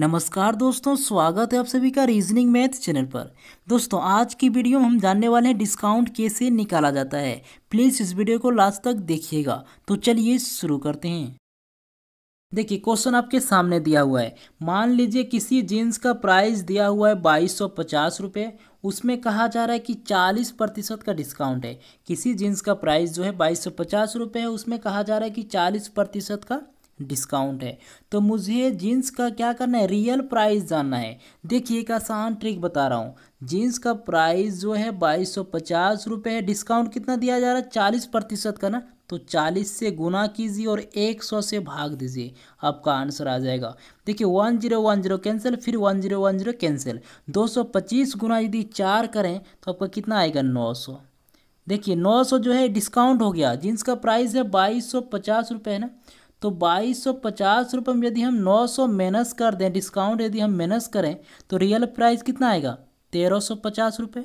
नमस्कार दोस्तों स्वागत है आप सभी का रीजनिंग मैथ चैनल पर दोस्तों आज की वीडियो में हम जानने वाले हैं डिस्काउंट कैसे निकाला जाता है प्लीज़ इस वीडियो को लास्ट तक देखिएगा तो चलिए शुरू करते हैं देखिए क्वेश्चन आपके सामने दिया हुआ है मान लीजिए किसी जीन्स का प्राइस दिया हुआ है बाईस सौ पचास रुपये उसमें कहा जा रहा है कि चालीस प्रतिशत का डिस्काउंट है किसी जीन्स का प्राइस जो है बाईस सौ पचास रुपये है उसमें कहा जा रहा है कि चालीस प्रतिशत का डिस्काउंट है तो मुझे जीन्स का क्या करना है रियल प्राइस जानना है देखिए एक आसान ट्रिक बता रहा हूँ जीन्स का प्राइस जो है बाईस सौ पचास रुपये है डिस्काउंट कितना दिया जा रहा है चालीस प्रतिशत का ना तो चालीस से गुना कीजिए और एक सौ से भाग दीजिए आपका आंसर आ जाएगा देखिए one zero one zero cancel फिर one zero one zero cancel दो सौ पच्चीस गुना यदि चार करें तो आपका कितना आएगा नौ सौ देखिए नौ सौ जो है डिस्काउंट हो गया जीन्स का प्राइस है बाईस सौ पचास रुपये है ना तो बाईस सौ पचास रुपये में यदि हम नौ सौ माइनस कर दें डिस्काउंट यदि हम माइनस करें तो रियल प्राइस कितना आएगा तेरह सौ पचास रुपये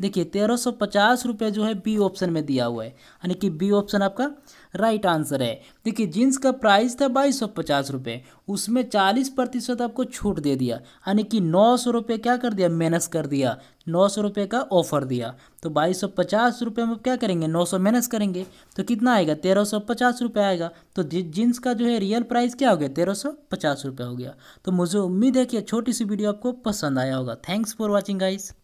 देखिए तेरह सौ पचास रुपये जो है बी ऑप्शन में दिया हुआ है यानी कि बी ऑप्शन आपका राइट आंसर है देखिए जीन्स का प्राइस था बाईस सौ पचास रुपये उसमें चालीस प्रतिशत आपको छूट दे दिया यानी कि नौ सौ रुपये क्या कर दिया माइनस कर दिया नौ सौ रुपये का ऑफर दिया तो बाईस सौ पचास रुपये में क्या करेंगे नौ सौ माइनस करेंगे तो कितना आएगा तेरह सौ पचास रुपये आएगा तो जींस का जो है रियल प्राइस क्या हो गया तेरह सौ पचास रुपये हो गया तो मुझे उम्मीद है कि छोटी सी वीडियो आपको पसंद आया होगा थैंक्स फॉर वॉचिंग गाइस